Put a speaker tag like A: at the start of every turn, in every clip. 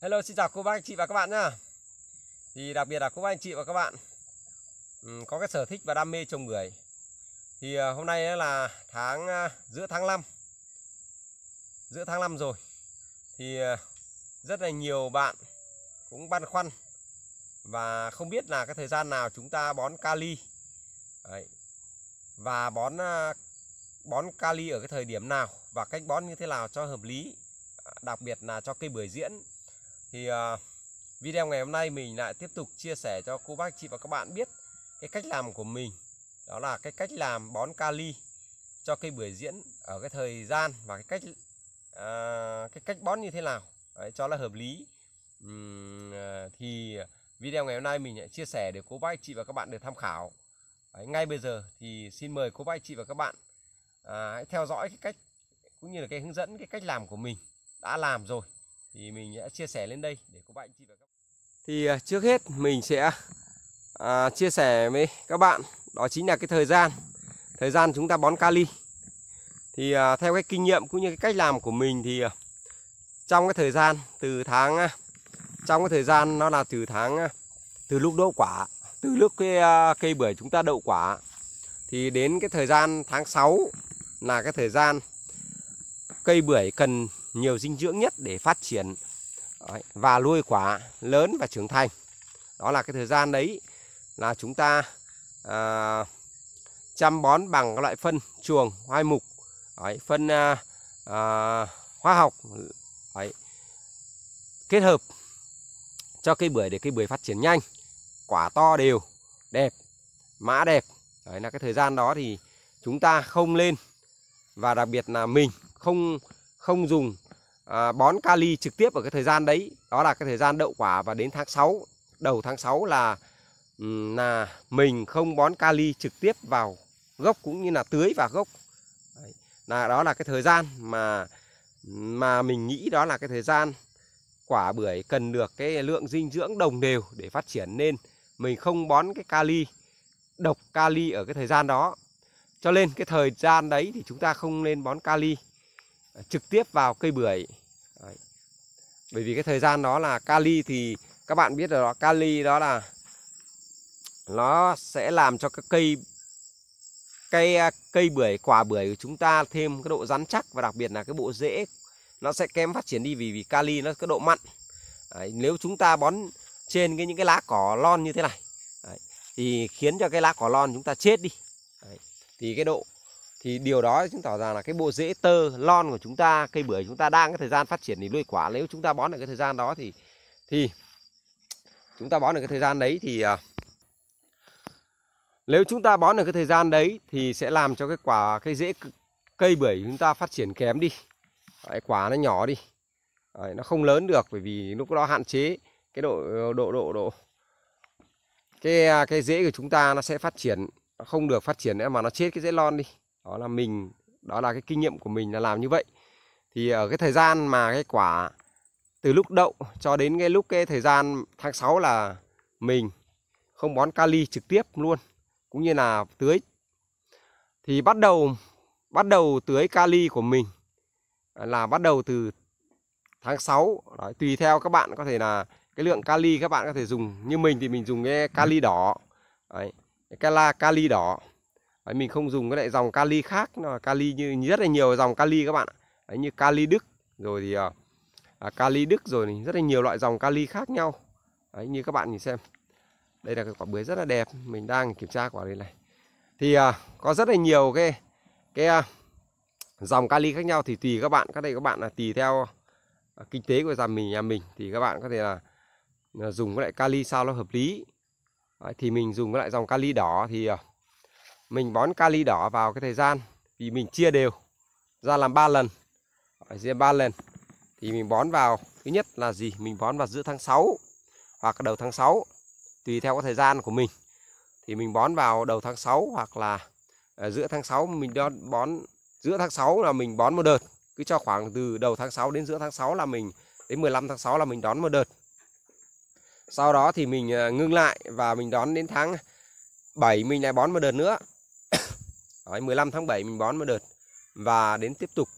A: Hello xin chào cô bác anh chị và các bạn nhá Thì đặc biệt là cô bác anh chị và các bạn Có cái sở thích và đam mê trồng bưởi Thì ờ, hôm nay là tháng ờ, giữa tháng 5 Giữa tháng 5 rồi Thì ờ, rất là nhiều bạn cũng băn khoăn Và không biết là cái thời gian nào chúng ta bón kali Đấy. Và bón bón kali ở cái thời điểm nào Và cách bón như thế nào cho hợp lý Đặc biệt là cho cây bưởi diễn thì uh, video ngày hôm nay mình lại tiếp tục chia sẻ cho cô bác chị và các bạn biết cái cách làm của mình đó là cái cách làm bón kali cho cây bưởi diễn ở cái thời gian và cái cách uh, cái cách bón như thế nào Đấy, cho là hợp lý uhm, thì video ngày hôm nay mình sẽ chia sẻ để cô bác chị và các bạn được tham khảo Đấy, ngay bây giờ thì xin mời cô bác chị và các bạn à, hãy theo dõi cái cách cũng như là cái hướng dẫn cái cách làm của mình đã làm rồi thì mình sẽ chia sẻ lên đây để các bạn chị và các thì à, trước hết mình sẽ à, chia sẻ với các bạn đó chính là cái thời gian thời gian chúng ta bón kali thì à, theo cái kinh nghiệm cũng như cái cách làm của mình thì à, trong cái thời gian từ tháng à, trong cái thời gian nó là từ tháng từ lúc đỗ quả từ lúc cái à, cây bưởi chúng ta đậu quả thì đến cái thời gian tháng 6 là cái thời gian Cây bưởi cần nhiều dinh dưỡng nhất để phát triển và nuôi quả lớn và trưởng thành. Đó là cái thời gian đấy là chúng ta à, chăm bón bằng các loại phân chuồng, hoai mục, đấy, phân à, à, hóa học đấy, kết hợp cho cây bưởi để cây bưởi phát triển nhanh, quả to đều, đẹp, mã đẹp. Đấy là cái thời gian đó thì chúng ta không lên và đặc biệt là mình không không dùng à, bón kali trực tiếp ở cái thời gian đấy đó là cái thời gian đậu quả và đến tháng 6 đầu tháng 6 là là mình không bón kali trực tiếp vào gốc cũng như là tưới vào gốc đấy, là đó là cái thời gian mà mà mình nghĩ đó là cái thời gian quả bưởi cần được cái lượng dinh dưỡng đồng đều để phát triển nên mình không bón cái kali độc kali ở cái thời gian đó cho nên cái thời gian đấy thì chúng ta không nên bón kali trực tiếp vào cây bưởi Đấy. bởi vì cái thời gian đó là kali thì các bạn biết rồi đó kali đó là nó sẽ làm cho các cây cây à, cây bưởi quả bưởi của chúng ta thêm cái độ rắn chắc và đặc biệt là cái bộ rễ nó sẽ kém phát triển đi vì vì kali nó cái độ mặn Đấy, nếu chúng ta bón trên cái những cái lá cỏ lon như thế này Đấy, thì khiến cho cái lá cỏ lon chúng ta chết đi Đấy, thì cái độ thì điều đó chứng tỏ rằng là cái bộ rễ tơ lon của chúng ta cây bưởi chúng ta đang cái thời gian phát triển thì nuôi quả nếu chúng ta bón được cái thời gian đó thì thì chúng ta bón được cái thời gian đấy thì à, nếu chúng ta bón được cái thời gian đấy thì sẽ làm cho cái quả cây rễ cây bưởi chúng ta phát triển kém đi đấy, quả nó nhỏ đi đấy, nó không lớn được bởi vì lúc đó hạn chế cái độ độ độ độ cái à, cái rễ của chúng ta nó sẽ phát triển nó không được phát triển nữa mà nó chết cái rễ lon đi đó là mình đó là cái kinh nghiệm của mình là làm như vậy thì ở ờ, cái thời gian mà cái quả từ lúc đậu cho đến cái lúc cái thời gian tháng 6 là mình không bón kali trực tiếp luôn cũng như là tưới thì bắt đầu bắt đầu tưới kali của mình là bắt đầu từ tháng 6 Đấy, tùy theo các bạn có thể là cái lượng kali các bạn có thể dùng như mình thì mình dùng cái kali đỏ Đấy, cái la kali đỏ Đấy, mình không dùng cái loại dòng kali khác nó kali như rất là nhiều dòng kali các bạn Đấy, như kali Đức rồi thì ờ, à, kali Đức rồi thì rất là nhiều loại dòng kali khác nhau. Đấy, như các bạn nhìn xem. Đây là cái quả bưởi rất là đẹp, mình đang kiểm tra quả này này. Thì à, có rất là nhiều cái cái à, dòng kali khác nhau thì tùy các bạn, các đây các bạn là tùy theo à, kinh tế của gia mình nhà mình thì các bạn có thể là, là dùng cái loại kali sao nó hợp lý. Đấy, thì mình dùng cái loại dòng kali đỏ thì à, mình bón kali đỏ vào cái thời gian vì mình chia đều ra làm 3 lần ở riêng 3 lần thì mình bón vào thứ nhất là gì mình bón vào giữa tháng 6 hoặc đầu tháng 6 tùy theo cái thời gian của mình thì mình bón vào đầu tháng 6 hoặc là ờ, giữa tháng 6 mình bón giữa tháng 6 là mình bón một đợt cứ cho khoảng từ đầu tháng 6 đến giữa tháng 6 là mình đến 15 tháng 6 là mình đón một đợt sau đó thì mình ờ, ngưng lại và mình đón đến tháng 7 mình lại bón một đợt nữa Đấy, 15 tháng 7 mình bón một đợt và đến tiếp tục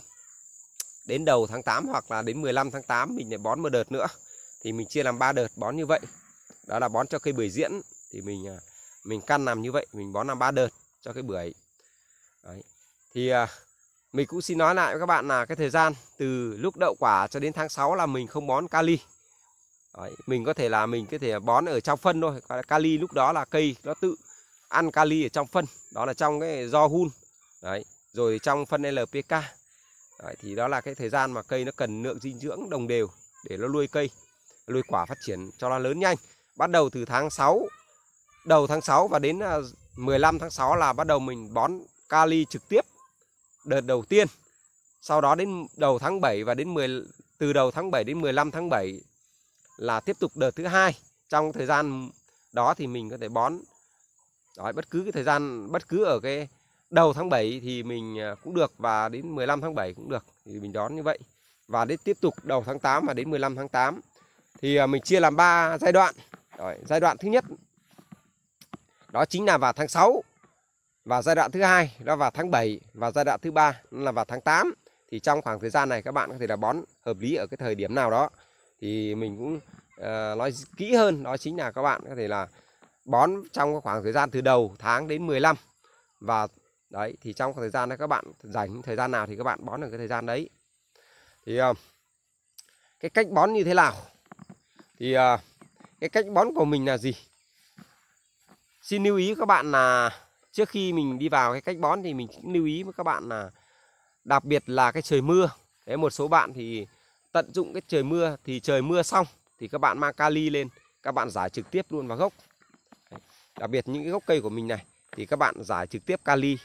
A: đến đầu tháng 8 hoặc là đến 15 tháng 8 mình lại bón một đợt nữa thì mình chia làm 3 đợt bón như vậy đó là bón cho cây bưởi diễn thì mình à, mình căn làm như vậy mình bón làm 3 đợt cho cây bưởi Đấy. thì à, mình cũng xin nói lại với các bạn là cái thời gian từ lúc đậu quả cho đến tháng 6 là mình không bón kali Đấy. mình có thể là mình có thể bón ở trong phân thôi kali lúc đó là cây nó tự ăn kali ở trong phân đó là trong cái do hun đấy rồi trong phân LPK đấy, thì đó là cái thời gian mà cây nó cần lượng dinh dưỡng đồng đều để nó nuôi cây nuôi quả phát triển cho nó lớn nhanh bắt đầu từ tháng 6 đầu tháng 6 và đến 15 à, tháng 6 là bắt đầu mình bón kali trực tiếp đợt đầu tiên sau đó đến đầu tháng 7 và đến 10 từ đầu tháng 7 đến 15 tháng 7 là tiếp tục đợt thứ hai trong thời gian đó thì mình có thể bón Đấy, bất cứ cái thời gian bất cứ ở cái đầu tháng 7 thì mình à, cũng được và đến 15 tháng 7 cũng được thì mình đón như vậy và đến tiếp tục đầu tháng 8 và đến 15 tháng 8 thì à, mình chia làm 3 giai đoạn Rồi, giai đoạn thứ nhất đó chính là vào tháng 6 và giai đoạn thứ hai đó vào tháng 7 và giai đoạn thứ ba là vào tháng 8 thì trong khoảng thời gian này các bạn có thể là bón hợp lý ở cái thời điểm nào đó thì mình cũng uh, nói kỹ hơn đó chính là các bạn có thể là bón trong khoảng thời gian từ đầu tháng đến 15 và đấy thì trong khoảng thời gian đấy các bạn dành thời gian nào thì các bạn bón được cái thời gian đấy thì ờ, cái cách bón như thế nào thì ờ, cái cách bón của mình là gì xin lưu ý các bạn là trước khi mình đi vào cái cách bón thì mình cũng lưu ý với các bạn là đặc biệt là cái trời mưa thế một số bạn thì tận dụng cái trời mưa thì trời mưa xong thì các bạn mang kali lên các bạn giải trực tiếp luôn vào gốc đặc biệt những cái gốc cây của mình này thì các bạn giải trực tiếp kali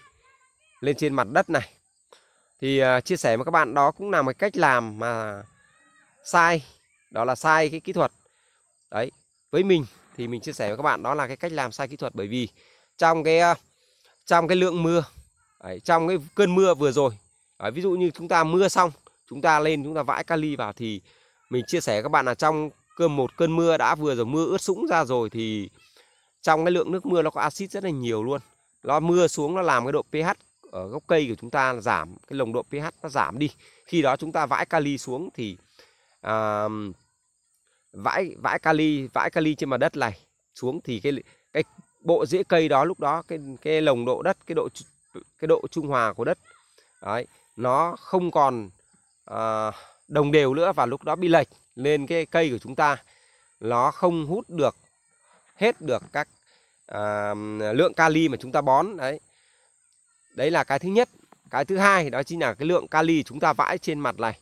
A: lên trên mặt đất này thì à, chia sẻ với các bạn đó cũng là một cách làm mà sai đó là sai cái kỹ thuật đấy với mình thì mình chia sẻ với các bạn đó là cái cách làm sai kỹ thuật bởi vì trong cái à, trong cái lượng mưa đấy, trong cái cơn mưa vừa rồi đấy, ví dụ như chúng ta mưa xong chúng ta lên chúng ta vãi kali vào thì mình chia sẻ với các bạn là trong cơn một cơn mưa đã vừa rồi mưa ướt sũng ra rồi thì trong cái lượng nước mưa nó có axit rất là nhiều luôn nó mưa xuống nó làm cái độ pH ở gốc cây của chúng ta là giảm cái lồng độ pH nó giảm đi khi đó chúng ta vãi kali xuống thì à, vãi vãi kali vãi kali trên mặt đất này xuống thì cái cái bộ rễ cây đó lúc đó cái cái lồng độ đất cái độ cái độ trung hòa của đất đấy nó không còn à, đồng đều nữa và lúc đó bị lệch lên cái cây của chúng ta nó không hút được hết được các à, lượng kali mà chúng ta bón đấy đấy là cái thứ nhất cái thứ hai đó chính là cái lượng kali chúng ta vãi trên mặt này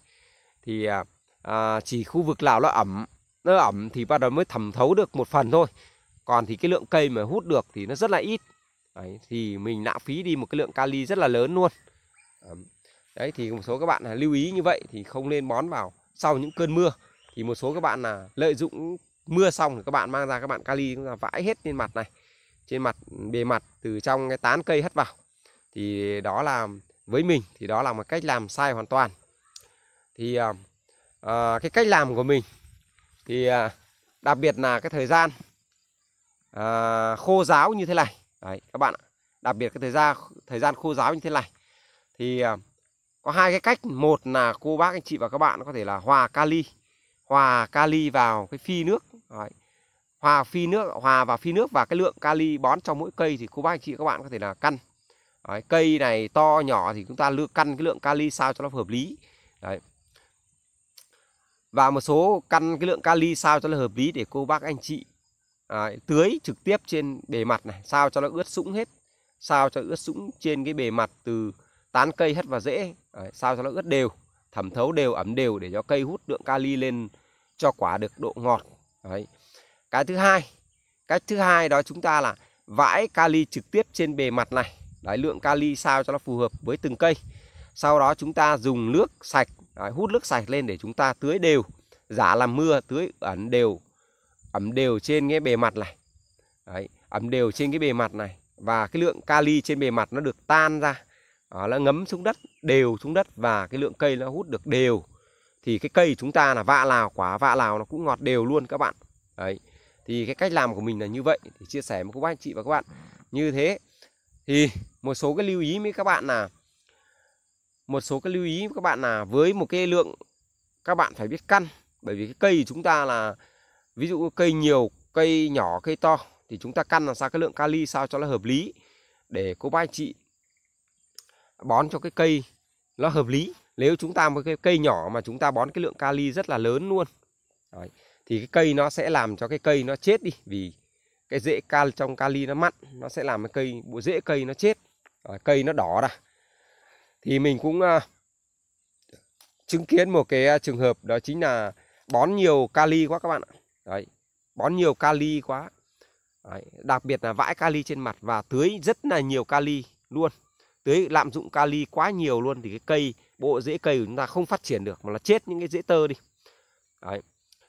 A: thì à, à, chỉ khu vực nào nó ẩm nó ẩm thì bắt đầu mới thẩm thấu được một phần thôi còn thì cái lượng cây mà hút được thì nó rất là ít đấy, thì mình lãng phí đi một cái lượng kali rất là lớn luôn đấy thì một số các bạn là lưu ý như vậy thì không nên bón vào sau những cơn mưa thì một số các bạn là lợi dụng mưa xong thì các bạn mang ra các bạn kali chúng ta vãi hết trên mặt này trên mặt bề mặt từ trong cái tán cây hất vào thì đó là với mình thì đó là một cách làm sai hoàn toàn thì à, à cái cách làm của mình thì à, đặc biệt là cái thời gian à, khô giáo như thế này đấy các bạn ạ đặc biệt cái thời gian thời gian khô giáo như thế này thì à, có hai cái cách một là cô bác anh chị và các bạn có thể là hòa kali hòa kali vào cái phi nước Đấy. Hòa phi nước, hòa và phi nước và cái lượng kali bón cho mỗi cây thì cô bác anh chị các bạn có thể là căn. Đấy, cây này to nhỏ thì chúng ta lựa căn cái lượng kali sao cho nó hợp lý. Đấy. Và một số căn cái lượng kali sao cho nó hợp lý để cô bác anh chị à, tưới trực tiếp trên bề mặt này, sao cho nó ướt sũng hết, sao cho ướt sũng trên cái bề mặt từ tán cây hết và rễ, Đấy, sao cho nó ướt đều, thẩm thấu đều, ẩm đều để cho cây hút lượng kali lên cho quả được độ ngọt Đấy. Cái thứ hai, cách thứ hai đó chúng ta là vãi kali trực tiếp trên bề mặt này. Đấy, lượng kali sao cho nó phù hợp với từng cây. Sau đó chúng ta dùng nước sạch, đấy, hút nước sạch lên để chúng ta tưới đều. Giả làm mưa tưới ẩn đều ẩm đều trên cái bề mặt này. Đấy, ẩm đều trên cái bề mặt này và cái lượng kali trên bề mặt nó được tan ra. Đó, nó ngấm xuống đất đều xuống đất và cái lượng cây nó hút được đều thì cái cây chúng ta là vạ lào quả vạ lào nó cũng ngọt đều luôn các bạn đấy thì cái cách làm của mình là như vậy thì chia sẻ với các anh chị và các bạn như thế thì một số cái lưu ý với các bạn là một số cái lưu ý với các bạn là với một cái lượng các bạn phải biết căn bởi vì cái cây chúng ta là ví dụ cây nhiều cây nhỏ cây to thì chúng ta căn làm sao cái lượng kali sao cho nó hợp lý để cô bác anh chị bón cho cái cây nó hợp lý nếu chúng ta một cái cây nhỏ mà chúng ta bón cái lượng kali rất là lớn luôn Đấy. thì cái cây nó sẽ làm cho cái cây nó chết đi vì cái rễ cal trong kali nó mặn nó sẽ làm cái cây bộ rễ cây nó chết Đấy, cây nó đỏ ra thì mình cũng uh, chứng kiến một cái à, trường hợp đó chính là bón nhiều kali quá các bạn ạ Đấy, bón nhiều kali quá Đấy, đặc biệt là vãi kali trên mặt và tưới rất là nhiều kali luôn tưới lạm dụng kali quá nhiều luôn thì cái cây bộ rễ cây của chúng ta không phát triển được mà là chết những cái rễ tơ đi đấy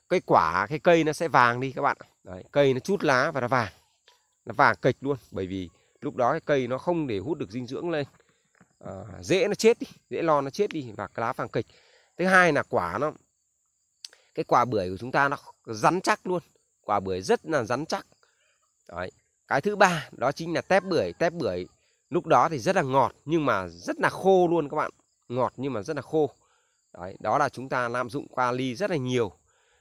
A: cái quả cái cây nó sẽ vàng đi các bạn đấy, cây nó chút lá và nó vàng nó vàng kịch luôn bởi vì lúc đó cái cây nó không để hút được dinh dưỡng lên à, ờ, dễ nó chết đi dễ lo nó chết đi và lá vàng kịch thứ hai là quả nó cái quả bưởi của chúng ta nó rắn chắc luôn quả bưởi rất là rắn chắc đấy cái thứ ba đó chính là tép bưởi tép bưởi lúc đó thì rất là ngọt nhưng mà rất là khô luôn các bạn ngọt nhưng mà rất là khô đấy, đó là chúng ta lạm dụng kali rất là nhiều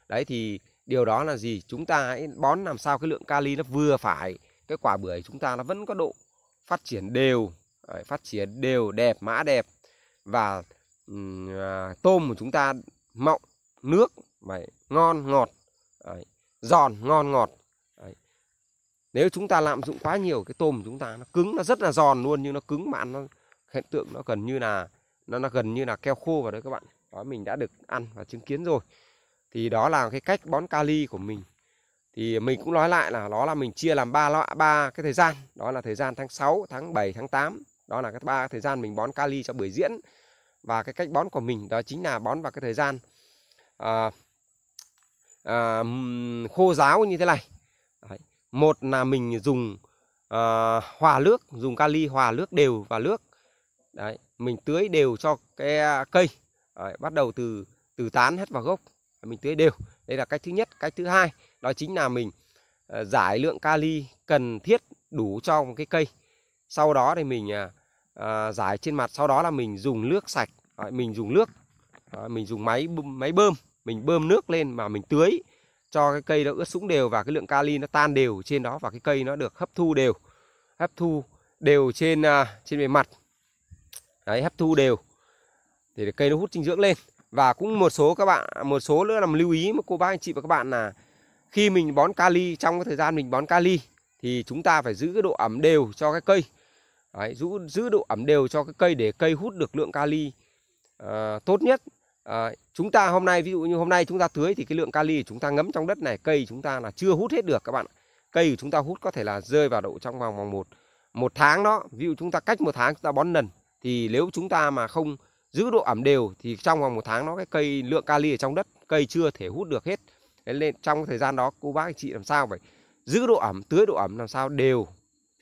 A: đấy thì điều đó là gì chúng ta hãy bón làm sao cái lượng kali nó vừa phải cái quả bưởi chúng ta nó vẫn có độ phát triển đều đấy, phát triển đều đẹp mã đẹp và um, tôm của chúng ta mọng nước vậy ngon ngọt đấy, giòn ngon ngọt đấy. nếu chúng ta lạm dụng quá nhiều cái tôm của chúng ta nó cứng nó rất là giòn luôn nhưng nó cứng mà nó hiện tượng nó gần như là nó nó gần như là keo khô vào đấy các bạn đó mình đã được ăn và chứng kiến rồi thì đó là cái cách bón kali của mình thì mình cũng nói lại là nó là mình chia làm ba loại ba cái thời gian đó là thời gian tháng 6 tháng 7 tháng 8 đó là cái ba thời gian mình bón kali cho bưởi diễn và cái cách bón của mình đó chính là bón vào cái thời gian à, à, khô ráo như thế này Đấy. một là mình dùng à, hòa nước dùng kali hòa nước đều và nước Đấy mình tưới đều cho cái cây Đấy, bắt đầu từ từ tán hết vào gốc mình tưới đều đây là cách thứ nhất cách thứ hai đó chính là mình ờ, giải lượng kali cần thiết đủ cho một cái cây sau đó thì mình à, à, giải trên mặt sau đó là mình dùng nước sạch Đấy, mình dùng nước Đấy, mình dùng máy máy bơm mình bơm nước lên mà mình tưới cho cái cây nó ướt sũng đều và cái lượng kali nó tan đều trên đó và cái cây nó được hấp thu đều hấp thu đều trên à, trên bề mặt đấy hấp thu đều để cây nó hút dinh dưỡng lên và cũng một số các bạn một số nữa làm lưu ý mà cô bác anh chị và các bạn là khi mình bón kali trong cái thời gian mình bón kali thì chúng ta phải giữ cái độ ẩm đều cho cái cây Đấy, giữ, giữ độ ẩm đều cho cái cây để cây hút được lượng kali uh, tốt nhất uh, chúng ta hôm nay ví dụ như hôm nay chúng ta tưới thì cái lượng kali chúng ta ngấm trong đất này cây chúng ta là chưa hút hết được các bạn cây của chúng ta hút có thể là rơi vào độ trong vòng vòng một một tháng đó ví dụ chúng ta cách một tháng chúng ta bón lần thì nếu chúng ta mà không giữ độ ẩm đều thì trong vòng một tháng nó cái cây lượng kali ở trong đất cây chưa thể hút được hết nên trong thời gian đó cô bác anh chị làm sao phải giữ độ ẩm tưới độ ẩm làm sao đều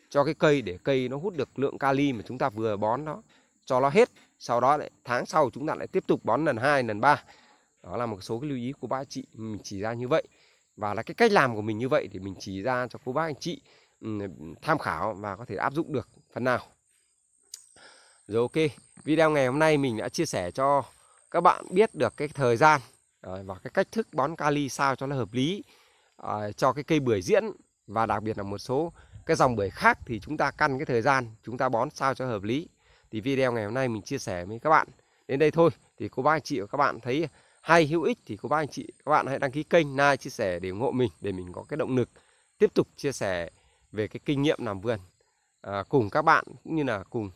A: cho cái cây để cây nó hút được lượng kali mà chúng ta vừa bón nó cho nó hết sau đó lại tháng sau chúng ta lại tiếp tục bón lần 2, lần 3 đó là một số cái lưu ý của bác anh chị mình chỉ ra như vậy và là cái cách làm của mình như vậy thì mình chỉ ra cho cô bác anh chị tham khảo và có thể áp dụng được phần nào rồi ok, video ngày hôm nay mình đã chia sẻ cho các bạn biết được cái thời gian ờ, và cái cách thức bón kali sao cho nó hợp lý ờ, cho cái cây bưởi diễn và đặc biệt là một số cái dòng bưởi khác thì chúng ta căn cái thời gian chúng ta bón sao cho hợp lý. Thì video ngày hôm nay mình chia sẻ với các bạn đến đây thôi. Thì cô bác anh chị và các bạn thấy hay hữu ích thì cô bác anh chị các bạn hãy đăng ký kênh, like, chia sẻ để ủng hộ mình để mình có cái động lực tiếp tục chia sẻ về cái kinh nghiệm làm vườn à, cùng các bạn cũng như là cùng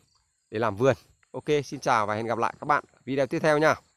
A: để làm vườn. Ok, xin chào và hẹn gặp lại các bạn video tiếp theo nha.